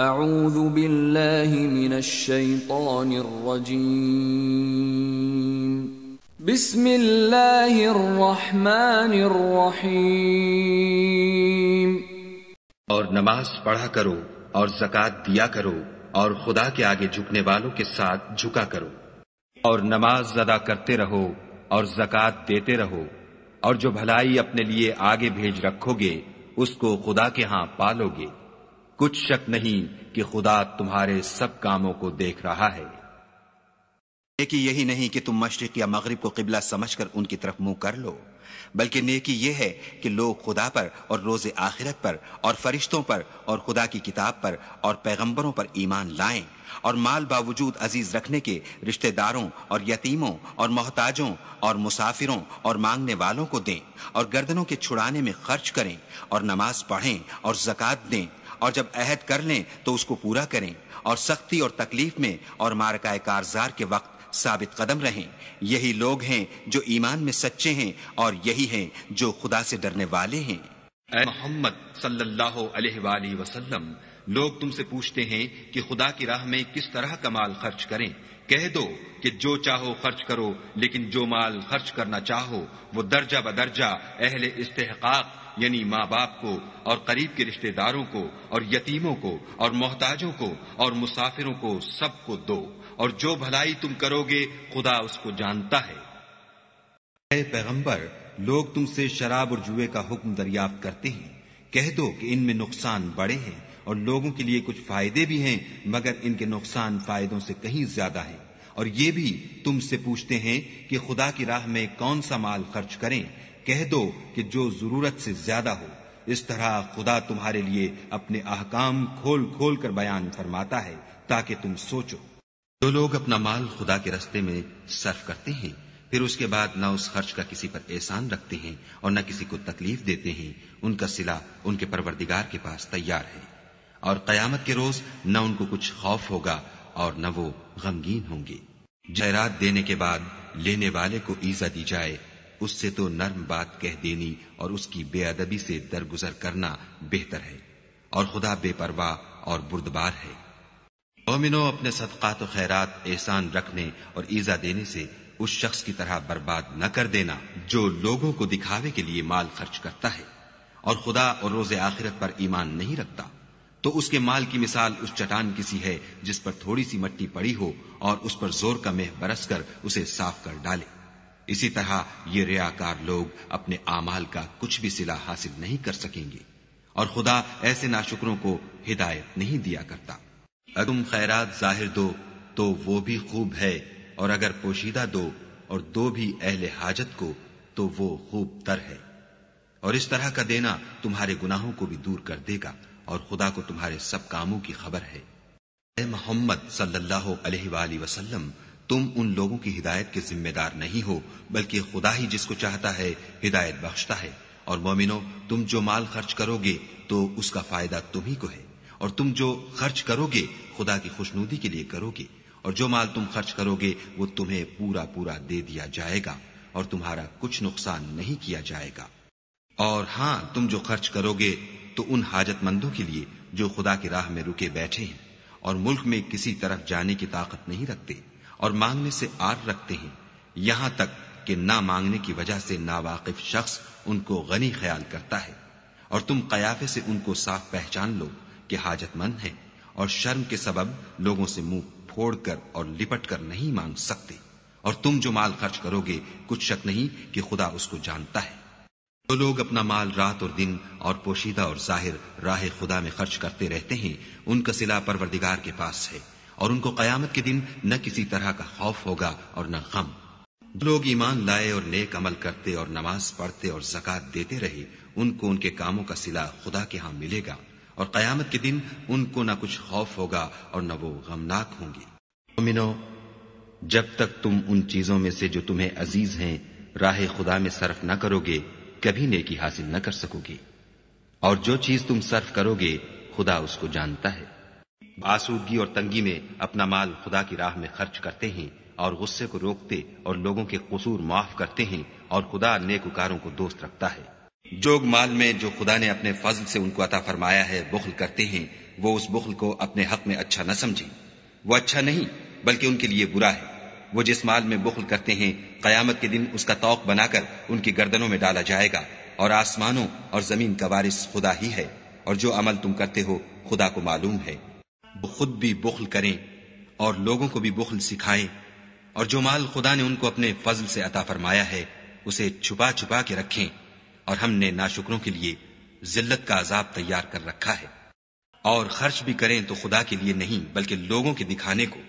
और नमाज पढ़ा करो और जक़ात दिया करो और खुदा के आगे झुकने वालों के साथ झुका करो और नमाज अदा करते रहो और जक़ात देते रहो और जो भलाई अपने लिए आगे भेज रखोगे उसको खुदा के हाँ पालोगे कुछ शक नहीं कि खुदा तुम्हारे सब कामों को देख रहा है नेकी यही नहीं कि तुम मशरक या मगरब को किबला समझकर उनकी तरफ मुंह कर लो बल्कि नेकी यह है कि लोग खुदा पर और रोज आखिरत पर और फरिश्तों पर और खुदा की किताब पर और पैगंबरों पर ईमान लाएं और माल बावजूद अजीज रखने के रिश्तेदारों और यतीमों और मोहताजों और मुसाफिरों और मांगने वालों को दें और गर्दनों के छुड़ाने में खर्च करें और नमाज पढ़ें और जक़ात दें और जब अहद कर लें तो उसको पूरा करें और सख्ती और तकलीफ में और मारकाए कारजार के वक्त साबित कदम रहें यही लोग हैं जो ईमान में सच्चे हैं और यही हैं जो खुदा से डरने वाले हैं मोहम्मद सल्लल्लाहु अलैहि वसल्लम लोग तुमसे पूछते हैं कि खुदा की राह में किस तरह का माल खर्च करें कह दो कि जो चाहो खर्च करो लेकिन जो माल खर्च करना चाहो वो दर्जा बदर्जा अहले इस्तेहकाक यानी माँ बाप को और करीब के रिश्तेदारों को और यतीमों को और मोहताजों को और मुसाफिरों को सबको दो और जो भलाई तुम करोगे खुदा उसको जानता है पैगंबर लोग तुमसे शराब और जुए का हुक्म दरियाफ्त करते हैं कह दो कि इनमें नुकसान बड़े हैं और लोगों के लिए कुछ फायदे भी हैं मगर इनके नुकसान फायदों से कहीं ज्यादा हैं और ये भी तुमसे पूछते हैं कि खुदा की राह में कौन सा माल खर्च करें कह दो कि जो जरूरत से ज्यादा हो इस तरह खुदा तुम्हारे लिए अपने अहकाम खोल खोल कर बयान फरमाता है ताकि तुम सोचो जो लोग अपना माल खुदा के रस्ते में सर्फ करते हैं फिर उसके बाद ना उस खर्च का किसी पर एहसान रखते हैं और न किसी को तकलीफ देते हैं उनका सिला उनके परवरदिगार के पास तैयार है और कयामत के रोज न उनको कुछ खौफ होगा और न वो गमगीन होंगे जयरात देने के बाद लेने वाले को ईजा दी जाए उससे तो नर्म बात कह देनी और उसकी बेअदबी से दरगुजर करना बेहतर है और खुदा बेपरवाह और बुर्दबार है मोमिनो अपने सदकात खैरात एहसान रखने और ईजा देने से उस शख्स की तरह बर्बाद न कर देना जो लोगों को दिखावे के लिए माल खर्च करता है और खुदा और रोजे आखिरत पर ईमान नहीं रखता तो उसके माल की मिसाल उस चटान की सी है जिस पर थोड़ी सी मट्टी पड़ी हो और उस पर जोर का मेह बरस कर उसे साफ कर डाले इसी तरह ये रियाकार लोग अपने आमाल का कुछ भी सिला हासिल नहीं कर सकेंगे और खुदा ऐसे नाशुकरों को हिदायत नहीं दिया करता अगर तुम खैरात जाहिर दो तो वो भी खूब है और अगर पोशीदा दो और दो भी अहले हाजत को तो वो खूब तर है और इस तरह का देना तुम्हारे गुनाहों को भी दूर कर देगा और खुदा को तुम्हारे सब कामों की खबर है मोहम्मद सल्लल्लाहु अलैहि वसल्लम तुम उन लोगों की हिदायत के जिम्मेदार नहीं हो बल्कि खुदा ही जिसको चाहता है हिदायत बख्शता है और मोमिनो तुम जो माल खर्च करोगे तो उसका फायदा तुम्ही को है और तुम जो खर्च करोगे खुदा की खुशनूदी के लिए करोगे और जो माल तुम खर्च करोगे वो तुम्हें पूरा पूरा दे दिया जाएगा और तुम्हारा कुछ नुकसान नहीं किया जाएगा और हाँ तुम जो खर्च करोगे तो उन हाजतमंदों के लिए जो खुदा की राह में रुके बैठे हैं और मुल्क में किसी तरफ जाने की ताकत नहीं रखते और मांगने से आर रखते हैं यहां तक कि ना मांगने की वजह से नावाकिफ शख्स उनको गनी ख्याल करता है और तुम कयाफे से उनको साफ पहचान लो कि हाजतमंद है और शर्म के सबब लोगों से मुंह फोड़कर और लिपट कर नहीं मांग सकते और तुम जो माल खर्च करोगे कुछ शक नहीं कि खुदा उसको जानता है जो लोग अपना माल रात और दिन और पोशीदा और जाहिर राह खुदा में खर्च करते रहते हैं उनका सिला परवरदिगार के पास है और उनको कयामत के दिन न किसी तरह का खौफ होगा और न गम लोग ईमान लाए और नेक अमल करते और नमाज पढ़ते और जक़ात देते रहे उनको उनके कामों का सिला खुदा के यहाँ मिलेगा और कयामत के दिन उनको ना कुछ खौफ होगा और न वो गमनाक होंगे मिनो जब तक तुम उन चीजों में से जो तुम्हें अजीज हैं राह खुदा में सर्फ न करोगे कभी नेकी हासिल न कर सकोगे और जो चीज तुम सर्फ करोगे खुदा उसको जानता है आसूदगी और तंगी में अपना माल खुदा की राह में खर्च करते हैं और गुस्से को रोकते और लोगों के कसूर माफ करते हैं और खुदा नेकुकारों को दोस्त रखता है जोग माल में जो खुदा ने अपने फजल से उनको अता फरमाया है बुखल करते हैं वो उस बुखल को अपने हक में अच्छा न समझे वो अच्छा नहीं बल्कि उनके लिए बुरा है वो जिस माल में बुखल करते हैं कयामत के दिन उसका तोक बनाकर उनकी गर्दनों में डाला जाएगा और आसमानों और जमीन का वारिस खुदा ही है और जो अमल तुम करते हो खुदा को मालूम है वो खुद भी बुखल करें और लोगों को भी बुखल सिखाएं और जो माल खुदा ने उनको अपने फजल से अता फरमाया है उसे छुपा छुपा के रखें और हमने ना नाशुकरों के लिए जिल्लत का अजाब तैयार कर रखा है और खर्च भी करें तो खुदा के लिए नहीं बल्कि लोगों के दिखाने को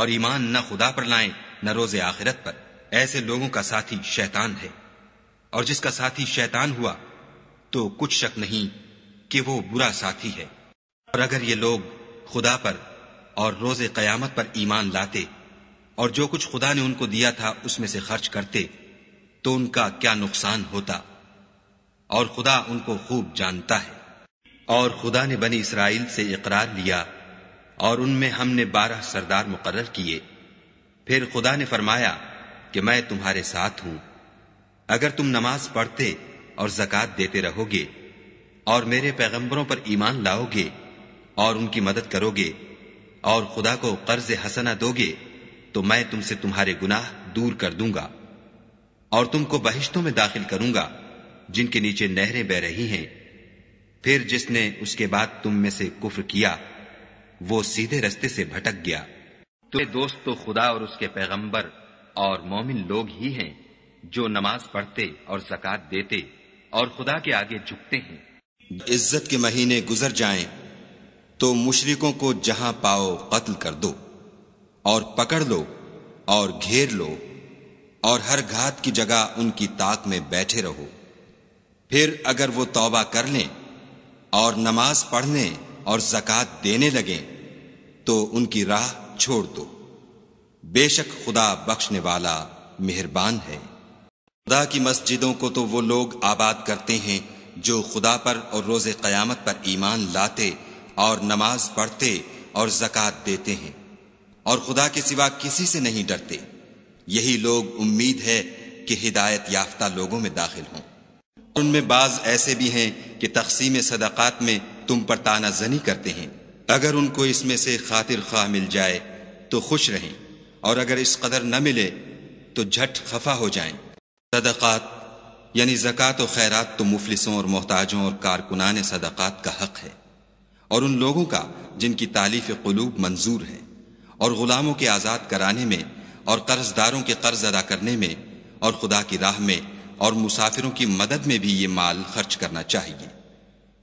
और ईमान न खुदा पर लाएं न रोजे आखिरत पर ऐसे लोगों का साथी शैतान है और जिसका साथी शैतान हुआ तो कुछ शक नहीं कि वो बुरा साथी है और अगर ये लोग खुदा पर और रोज कयामत पर ईमान लाते और जो कुछ खुदा ने उनको दिया था उसमें से खर्च करते तो उनका क्या नुकसान होता और खुदा उनको खूब जानता है और खुदा ने बनी इसराइल से इकरार लिया और उनमें हमने बारह सरदार मुकर किए फिर खुदा ने फरमाया कि मैं तुम्हारे साथ हूं अगर तुम नमाज पढ़ते और जक़ात देते रहोगे और मेरे पैगंबरों पर ईमान लाओगे और उनकी मदद करोगे और खुदा को कर्ज हसना दोगे तो मैं तुमसे तुम्हारे गुनाह दूर कर दूंगा और तुमको बहिश्तों में दाखिल करूंगा जिनके नीचे नहरें बह रही हैं फिर जिसने उसके बाद तुम में से कुफ्र किया वो सीधे रस्ते से भटक गया तो दोस्त तो खुदा और उसके पैगंबर और मोमिन लोग ही हैं जो नमाज पढ़ते और जक़ात देते और खुदा के आगे झुकते हैं इज्जत के महीने गुजर जाएं तो मुशरिकों को जहां पाओ कत्ल कर दो और पकड़ लो और घेर लो और हर घात की जगह उनकी ताक में बैठे रहो फिर अगर वो तौबा कर लें और नमाज पढ़ने और जक़ात देने लगें तो उनकी राह छोड़ दो बेशक खुदा बख्शने वाला मेहरबान है खुदा की मस्जिदों को तो वो लोग आबाद करते हैं जो खुदा पर और रोज़ क़यामत पर ईमान लाते और नमाज पढ़ते और जक़ात देते हैं और खुदा के सिवा किसी से नहीं डरते यही लोग उम्मीद है कि हिदायत याफ्ता लोगों में दाखिल हों उनमें बाज ऐसे भी हैं कि तकसीम सदाक़ात में तुम पर ताना जनी करते हैं अगर उनको इसमें से खातिर खा मिल जाए तो खुश रहें और अगर इस कदर न मिले तो झट खफा हो जाएं। सदक़त यानी ज़क़़त व खैरात तो मुफलिसों और मोहताजों और कारकुनान सदक़त का हक है और उन लोगों का जिनकी तालीफ कुलूब मंजूर है और गुलामों के आज़ाद कराने में और कर्जदारों के कर्ज अदा करने में और खुदा की राह में और मुसाफिरों की मदद में भी ये माल खर्च करना चाहिए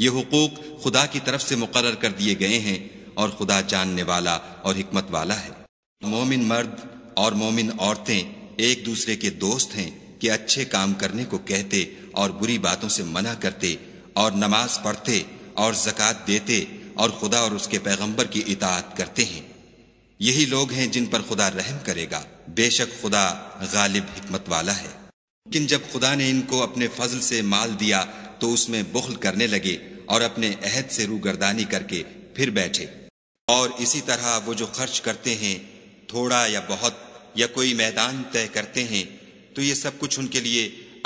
ये हकूक खुदा की तरफ से मुकर कर दिए गए हैं और खुदा जानने वाला और हमत वाला है मोमिन मर्द और मोमिन औरतें एक दूसरे के दोस्त हैं कि अच्छे काम करने को कहते और बुरी बातों से मना करते और नमाज पढ़ते और जक़ात देते और खुदा और उसके पैगंबर की इतात करते हैं यही लोग हैं जिन पर खुदा रहम करेगा बेशक खुदा गालिब हमत वाला है लेकिन जब खुदा ने इनको अपने फजल से माल दिया तो उसमें बुखल करने लगे और अपने अहद से गर्दानी करके फिर बैठे और इसी तरह वो जो खर्च करते हैं थोड़ा या बहुत या कोई मैदान तय करते हैं तो ये सब कुछ उनके लिए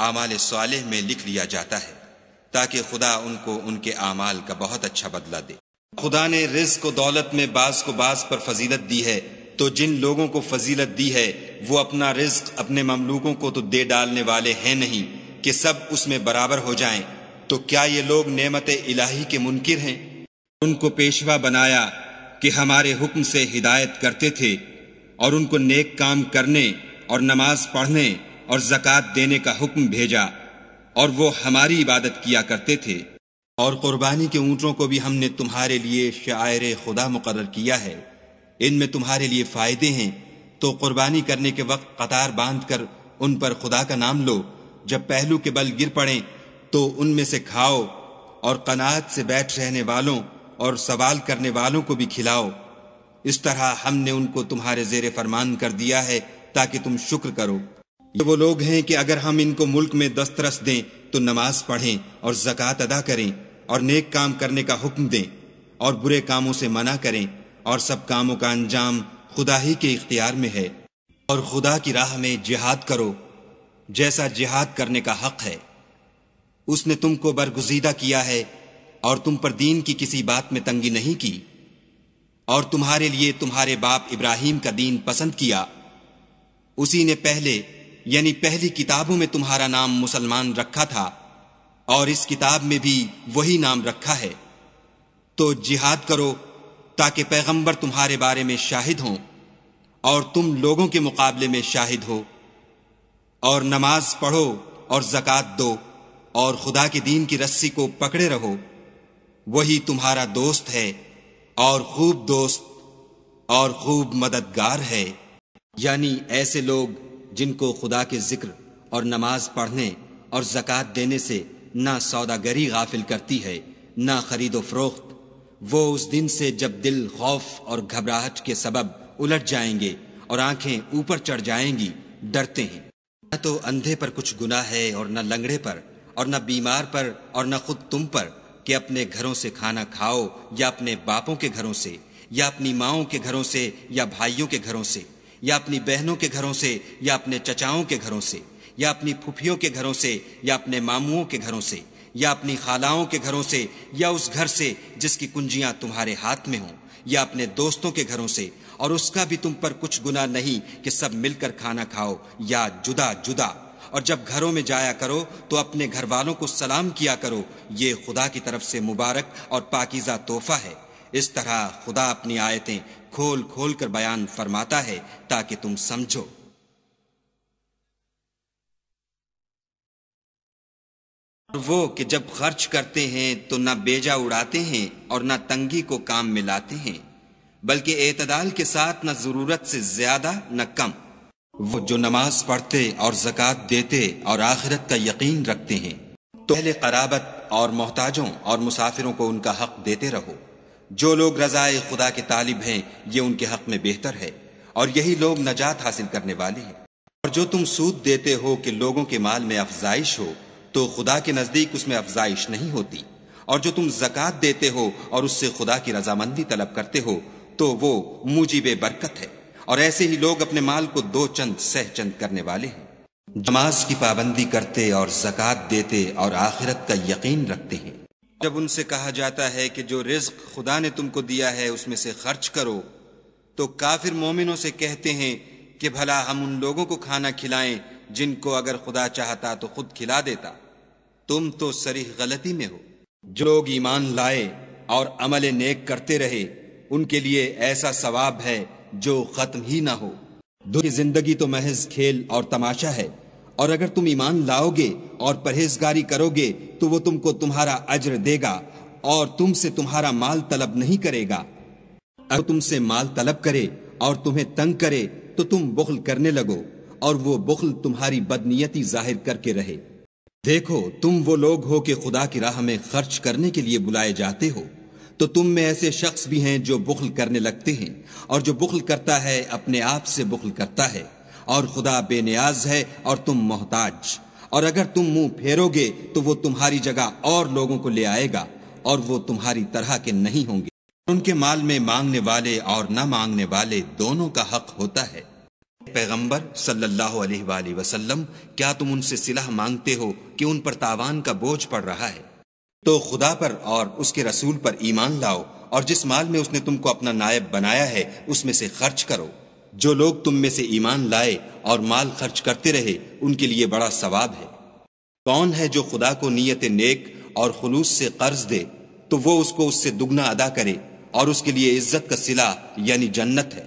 आमाल सालेह में लिख लिया जाता है ताकि खुदा उनको उनके आमाल का बहुत अच्छा बदला दे खुदा ने रिज को दौलत में बास को बास पर फजीलत दी है तो जिन लोगों को फजीलत दी है वो अपना रिस्क अपने ममलूकों को तो दे डालने वाले हैं नहीं कि सब उसमें बराबर हो जाएं तो क्या ये लोग नेमत इलाही के मुनकिर हैं उनको पेशवा बनाया कि हमारे हुक्म से हिदायत करते थे और उनको नेक काम करने और नमाज पढ़ने और जक़ात देने का हुक्म भेजा और वो हमारी इबादत किया करते थे और कुर्बानी के ऊँटों को भी हमने तुम्हारे लिए शायर खुदा मुकर किया है इनमें तुम्हारे लिए फ़ायदे हैं तो कुर्बानी करने के वक्त कतार बांध कर उन पर खुदा का नाम लो जब पहलू के बल गिर पड़े तो उनमें से खाओ और कनात से बैठ रहने वालों और सवाल करने वालों को भी खिलाओ इस तरह हमने उनको तुम्हारे जेर फरमान कर दिया है ताकि तुम शुक्र करो ये वो लोग हैं कि अगर हम इनको मुल्क में दस्तरस दें तो नमाज पढ़ें और जक़ात अदा करें और नेक काम करने का हुक्म दें और बुरे कामों से मना करें और सब कामों का अंजाम खुदा ही के इख्तियार में है और खुदा की राह में जिहाद करो जैसा जिहाद करने का हक है उसने तुमको बरगुजीदा किया है और तुम पर दीन की किसी बात में तंगी नहीं की और तुम्हारे लिए तुम्हारे बाप इब्राहिम का दीन पसंद किया उसी ने पहले यानी पहली किताबों में तुम्हारा नाम मुसलमान रखा था और इस किताब में भी वही नाम रखा है तो जिहाद करो ताकि पैगंबर तुम्हारे बारे में शाहिद हो और तुम लोगों के मुकाबले में शाहिद हो और नमाज पढ़ो और जक़ात दो और खुदा के दीन की रस्सी को पकड़े रहो वही तुम्हारा दोस्त है और खूब दोस्त और खूब मददगार है यानी ऐसे लोग जिनको खुदा के जिक्र और नमाज पढ़ने और जक़ात देने से ना सौदागरी गाफिल करती है ना खरीदो फरोख्त वो उस दिन से जब दिल खौफ और घबराहट के सबब उलट जाएंगे और आंखें ऊपर चढ़ जाएंगी डरते हैं न तो अंधे पर कुछ गुना है और न लंगड़े पर और न बीमार पर और न खुद तुम पर कि अपने घरों से खाना खाओ या अपने बापों के घरों से या अपनी माओ के घरों से या भाइयों के घरों से या अपनी बहनों के घरों से या अपने चचाओं के घरों से या अपनी फुफियों के घरों से या अपने मामुओं के घरों से या अपनी खालाओं के घरों से या उस घर से जिसकी कुंजियां तुम्हारे हाथ में हों या अपने दोस्तों के घरों से और उसका भी तुम पर कुछ गुना नहीं कि सब मिलकर खाना खाओ या जुदा जुदा और जब घरों में जाया करो तो अपने घर वालों को सलाम किया करो ये खुदा की तरफ से मुबारक और पाकिजा तोहफा है इस तरह खुदा अपनी आयतें खोल खोल कर बयान फरमाता है ताकि तुम समझो वो कि जब खर्च करते हैं तो ना बेजा उड़ाते हैं और ना तंगी को काम में लाते हैं बल्कि एतदाल के साथ ना जरूरत से ज्यादा न कम वो जो नमाज पढ़ते और जक़ात देते और आखिरत का यकीन रखते हैं तो पहले कराबत और मोहताजों और मुसाफिरों को उनका हक देते रहो जो लोग रजाए खुदा के तालिब हैं ये उनके हक में बेहतर है और यही लोग नजात हासिल करने वाले हैं और जो तुम सूद देते हो कि लोगों के माल में अफजाइश हो तो खुदा के नजदीक उसमें अफजाइश नहीं होती और जो तुम जक़ात देते हो और उससे खुदा की रजामंदी तलब करते हो तो वो मुजीब बरकत है और ऐसे ही लोग अपने माल को दो चंद सह चंद करने वाले हैं नमाज की पाबंदी करते और जक़ात देते और आखिरत का यकीन रखते हैं जब उनसे कहा जाता है कि जो रिज्क खुदा ने तुमको दिया है उसमें से खर्च करो तो काफिर मोमिनों से कहते हैं कि भला हम उन लोगों को खाना खिलाएं जिनको अगर खुदा चाहता तो खुद खिला देता तुम तो सरीह गलती में हो जो लोग ईमान लाए और अमल नेक करते रहे उनके लिए ऐसा सवाब है जो खत्म ही ना हो दुरी जिंदगी तो महज खेल और तमाशा है और अगर तुम ईमान लाओगे और परहेजगारी करोगे तो वो तुमको तुम्हारा अज्र देगा और तुमसे तुम्हारा माल तलब नहीं करेगा अगर तुमसे माल तलब करे और तुम्हें तंग करे तो तुम बुखल करने लगो और वो बुखल तुम्हारी बदनीयती जाहिर करके रहे देखो तुम वो लोग हो कि खुदा की राह में खर्च करने के लिए बुलाए जाते हो तो तुम में ऐसे शख्स भी हैं जो बुखल करने लगते हैं और जो बुखल करता है अपने आप से बुखल करता है और खुदा बेनियाज है और तुम मोहताज और अगर तुम मुंह फेरोगे तो वो तुम्हारी जगह और लोगों को ले आएगा और वो तुम्हारी तरह के नहीं होंगे उनके माल में मांगने वाले और न मांगने वाले दोनों का हक होता है पैगंबर सल्लल्लाहु अलैहि वसल्लम क्या तुम उनसे सिलाह मांगते हो कि उन पर तावान का बोझ पड़ रहा है तो खुदा पर और उसके रसूल पर ईमान लाओ और जिस माल में उसने तुमको अपना नायब बनाया है उसमें से खर्च करो जो लोग तुम में से ईमान लाए और माल खर्च करते रहे उनके लिए बड़ा सवाब है कौन है जो खुदा को नीयत नेक और खलूस से कर्ज दे तो वो उसको उससे दुगना अदा करे और उसके लिए इज्जत का सिला यानी जन्नत है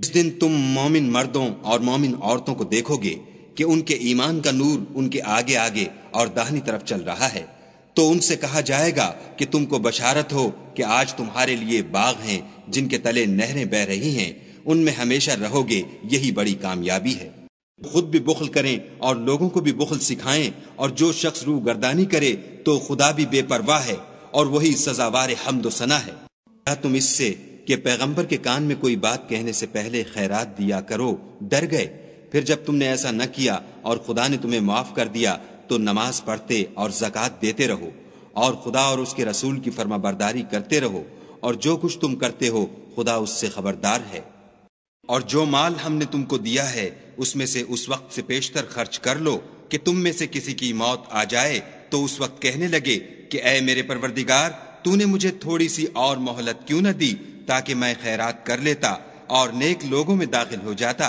जिस दिन तुम मोमिन मर्दों और मोमिन औरतों को देखोगे कि उनके ईमान का नूर उनके आगे आगे और दाहनी तरफ चल रहा है तो उनसे कहा जाएगा कि तुमको बशारत हो कि आज तुम्हारे लिए बाग हैं जिनके तले नहरें बह रही हैं उनमें हमेशा रहोगे यही बड़ी कामयाबी है खुद भी बुखल करें और लोगों को भी बुखल सिखाएं और जो शख्स रू गर्दानी करे तो खुदा भी बेपरवाह है और वही सजावार हमदोसना है क्या तुम इससे कि पैगंबर के कान में कोई बात कहने से पहले खैरात दिया करो डर गए फिर जब तुमने ऐसा न किया और खुदा ने तुम्हें माफ कर दिया तो नमाज पढ़ते और जक़ात देते रहो और खुदा और उसके रसूल की फर्माबरदारी करते रहो और जो कुछ तुम करते हो खुदा उससे खबरदार है और जो माल हमने तुमको दिया है उसमें से उस वक्त से पेशतर खर्च कर लो कि तुम में से किसी की मौत आ जाए तो उस वक्त कहने लगे कि अय मेरे परवरदिगार तूने मुझे थोड़ी सी और मोहलत क्यों न दी ताकि मैं खैरात कर लेता और नेक लोगों में दाखिल हो जाता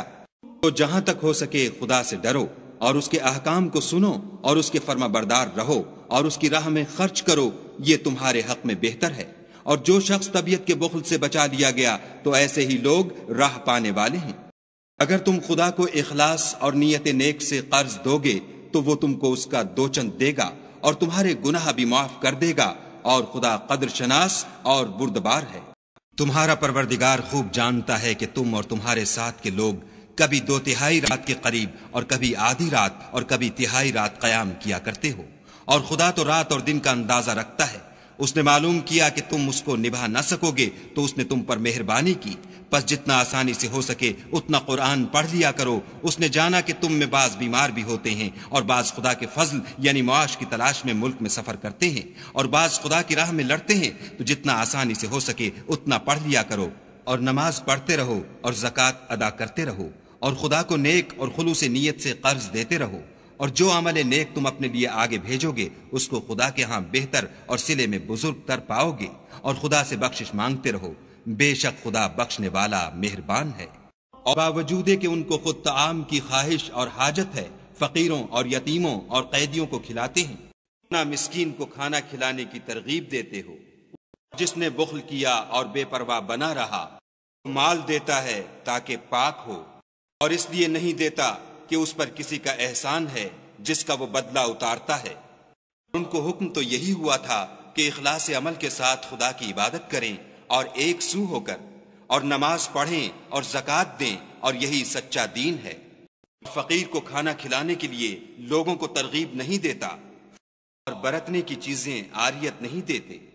तो जहां तक हो सके खुदा से डरो और उसके अहकाम को सुनो और उसके फर्मा बरदार रहो और उसकी राह में खर्च करो ये तुम्हारे हक में बेहतर है और जो शख्स तबीयत के बुखल से बचा लिया गया तो ऐसे ही लोग राह पाने वाले हैं अगर तुम खुदा को इखलास और नीयत नेक से कर्ज दोगे तो वो तुमको उसका चंद देगा और तुम्हारे गुनाह भी माफ कर देगा और खुदा कदर शनास और बुर्दबार है तुम्हारा परवरदिगार खूब जानता है कि तुम और तुम्हारे साथ के लोग कभी दो तिहाई रात के करीब और कभी आधी रात और कभी तिहाई रात कयाम किया करते हो और खुदा तो रात और दिन का अंदाजा रखता है उसने मालूम किया कि तुम उसको निभा ना सकोगे तो उसने तुम पर मेहरबानी की बस जितना आसानी से हो सके उतना कुरान पढ़ लिया करो उसने जाना कि तुम में बाज बीमार भी होते हैं और बाज खुदा के फजल यानी मुआश की तलाश में मुल्क में सफर करते हैं और बाज खुदा की राह में लड़ते हैं तो जितना आसानी से हो सके उतना पढ़ लिया करो और नमाज पढ़ते रहो और जक़ात अदा करते रहो और खुदा को नेक और खुलूस नीयत से कर्ज देते रहो और जो अमल नेक तुम अपने लिए आगे भेजोगे उसको खुदा के यहाँ बेहतर और सिले में बुजुर्ग तर पाओगे और खुदा से बख्शिश मांगते रहो बेशक खुदा बख्शने वाला मेहरबान है और बावजूदे कि उनको खुद तमाम की ख्वाहिश और हाजत है फकीरों और यतीमों और कैदियों को खिलाते हैं ना मिस्कीन को खाना खिलाने की तरगीब देते हो जिसने बुखल किया और बेपरवाह बना रहा माल देता है ताकि पाक हो और इसलिए नहीं देता कि उस पर किसी का एहसान है जिसका वो बदला उतारता है उनको हुक्म तो यही हुआ था कि इखलास अमल के साथ खुदा की इबादत करें और एक सू होकर और नमाज पढ़ें और जक़ात दें और यही सच्चा दीन है फकीर को खाना खिलाने के लिए लोगों को तरगीब नहीं देता और बरतने की चीजें आरियत नहीं देते